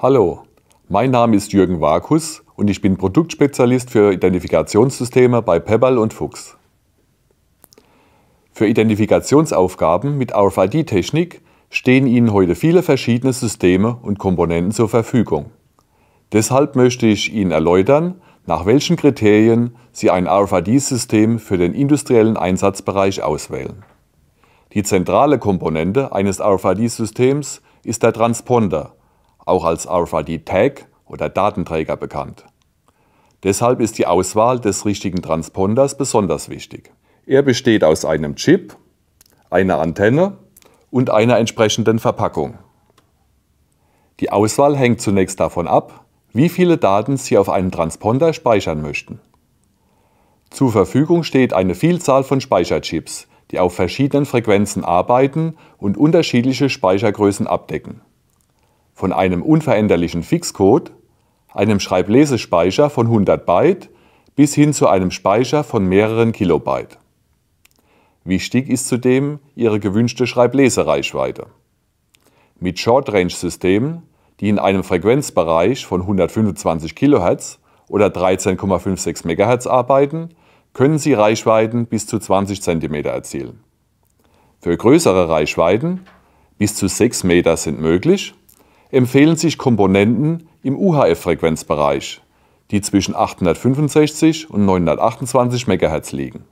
Hallo, mein Name ist Jürgen Varkus und ich bin Produktspezialist für Identifikationssysteme bei Pebble und Fuchs. Für Identifikationsaufgaben mit RFID-Technik stehen Ihnen heute viele verschiedene Systeme und Komponenten zur Verfügung. Deshalb möchte ich Ihnen erläutern, nach welchen Kriterien Sie ein RFID-System für den industriellen Einsatzbereich auswählen. Die zentrale Komponente eines RFID-Systems ist der Transponder, auch als RFID-Tag oder Datenträger bekannt. Deshalb ist die Auswahl des richtigen Transponders besonders wichtig. Er besteht aus einem Chip, einer Antenne und einer entsprechenden Verpackung. Die Auswahl hängt zunächst davon ab, wie viele Daten Sie auf einem Transponder speichern möchten. Zur Verfügung steht eine Vielzahl von Speicherchips, die auf verschiedenen Frequenzen arbeiten und unterschiedliche Speichergrößen abdecken von einem unveränderlichen Fixcode, einem Schreiblesespeicher von 100 Byte bis hin zu einem Speicher von mehreren Kilobyte. Wichtig ist zudem Ihre gewünschte Schreiblesereichweite. Mit Short-Range-Systemen, die in einem Frequenzbereich von 125 kHz oder 13,56 MHz arbeiten, können Sie Reichweiten bis zu 20 cm erzielen. Für größere Reichweiten bis zu 6 Meter sind möglich empfehlen sich Komponenten im UHF-Frequenzbereich, die zwischen 865 und 928 MHz liegen.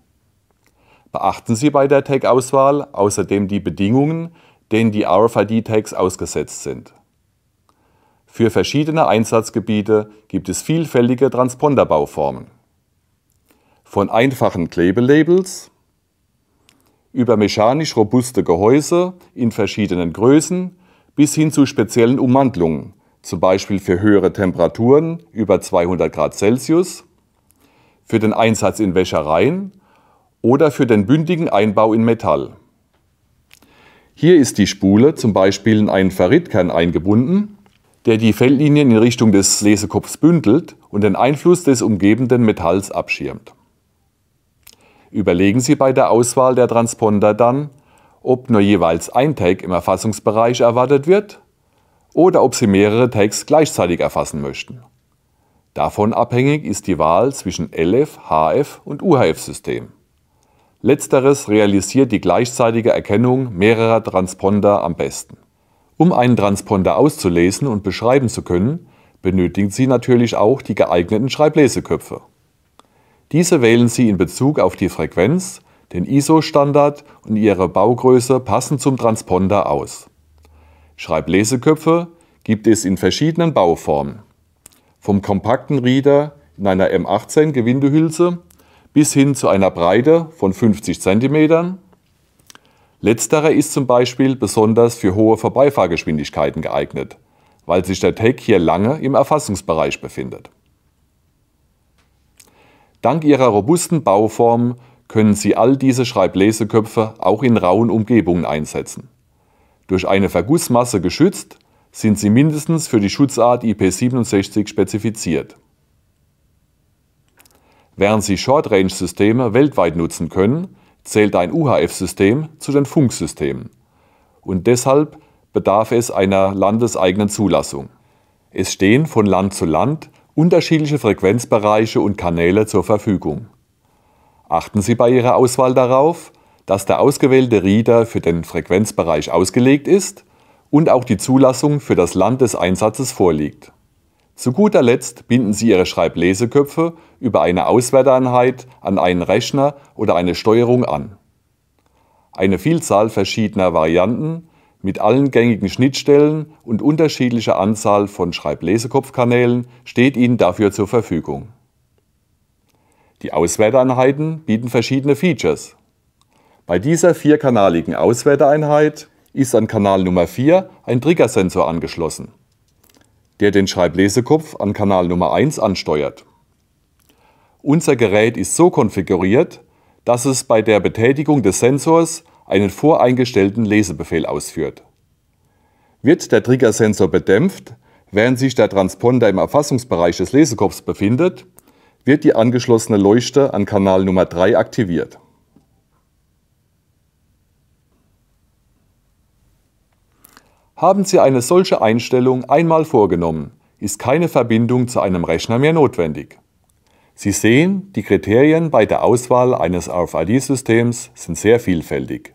Beachten Sie bei der Tag-Auswahl außerdem die Bedingungen, denen die RFID-Tags ausgesetzt sind. Für verschiedene Einsatzgebiete gibt es vielfältige Transponderbauformen. Von einfachen Klebelabels über mechanisch robuste Gehäuse in verschiedenen Größen bis hin zu speziellen Ummantlungen, zum Beispiel für höhere Temperaturen über 200 Grad Celsius, für den Einsatz in Wäschereien oder für den bündigen Einbau in Metall. Hier ist die Spule zum Beispiel in einen Ferritkern eingebunden, der die Feldlinien in Richtung des Lesekopfs bündelt und den Einfluss des umgebenden Metalls abschirmt. Überlegen Sie bei der Auswahl der Transponder dann, ob nur jeweils ein Tag im Erfassungsbereich erwartet wird oder ob Sie mehrere Tags gleichzeitig erfassen möchten. Davon abhängig ist die Wahl zwischen LF, HF und UHF-System. Letzteres realisiert die gleichzeitige Erkennung mehrerer Transponder am besten. Um einen Transponder auszulesen und beschreiben zu können, benötigen Sie natürlich auch die geeigneten Schreibleseköpfe. Diese wählen Sie in Bezug auf die Frequenz, den ISO-Standard und ihre Baugröße passen zum Transponder aus. Schreibleseköpfe gibt es in verschiedenen Bauformen. Vom kompakten Reader in einer M18 Gewindehülse bis hin zu einer Breite von 50 cm. Letzterer ist zum Beispiel besonders für hohe Vorbeifahrgeschwindigkeiten geeignet, weil sich der Tag hier lange im Erfassungsbereich befindet. Dank ihrer robusten Bauform können Sie all diese Schreibleseköpfe auch in rauen Umgebungen einsetzen. Durch eine Vergussmasse geschützt sind sie mindestens für die Schutzart IP67 spezifiziert. Während Sie Short-Range-Systeme weltweit nutzen können, zählt ein UHF-System zu den Funksystemen. Und deshalb bedarf es einer landeseigenen Zulassung. Es stehen von Land zu Land unterschiedliche Frequenzbereiche und Kanäle zur Verfügung. Achten Sie bei Ihrer Auswahl darauf, dass der ausgewählte Reader für den Frequenzbereich ausgelegt ist und auch die Zulassung für das Land des Einsatzes vorliegt. Zu guter Letzt binden Sie Ihre Schreibleseköpfe über eine Auswerteeinheit an einen Rechner oder eine Steuerung an. Eine Vielzahl verschiedener Varianten mit allen gängigen Schnittstellen und unterschiedlicher Anzahl von Schreiblesekopfkanälen steht Ihnen dafür zur Verfügung. Die Auswerteeinheiten bieten verschiedene Features. Bei dieser vierkanaligen Auswerteeinheit ist an Kanal Nummer 4 ein Triggersensor angeschlossen, der den Schreiblesekopf an Kanal Nummer 1 ansteuert. Unser Gerät ist so konfiguriert, dass es bei der Betätigung des Sensors einen voreingestellten Lesebefehl ausführt. Wird der Triggersensor bedämpft, während sich der Transponder im Erfassungsbereich des Lesekopfs befindet, wird die angeschlossene Leuchte an Kanal Nummer 3 aktiviert. Haben Sie eine solche Einstellung einmal vorgenommen, ist keine Verbindung zu einem Rechner mehr notwendig. Sie sehen, die Kriterien bei der Auswahl eines RFID-Systems sind sehr vielfältig.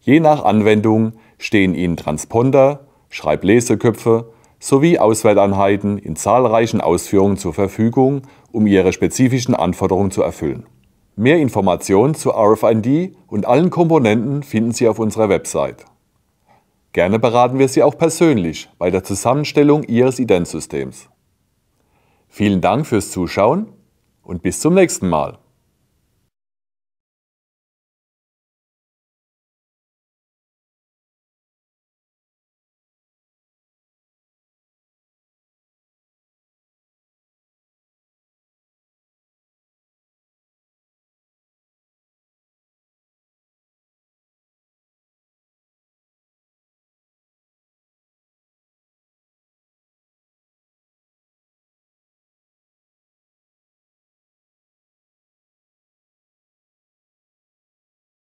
Je nach Anwendung stehen Ihnen Transponder, Schreibleseköpfe sowie Auswahleinheiten in zahlreichen Ausführungen zur Verfügung, um ihre spezifischen Anforderungen zu erfüllen. Mehr Informationen zu RFID und allen Komponenten finden Sie auf unserer Website. Gerne beraten wir Sie auch persönlich bei der Zusammenstellung Ihres Identsystems. Vielen Dank fürs Zuschauen und bis zum nächsten Mal.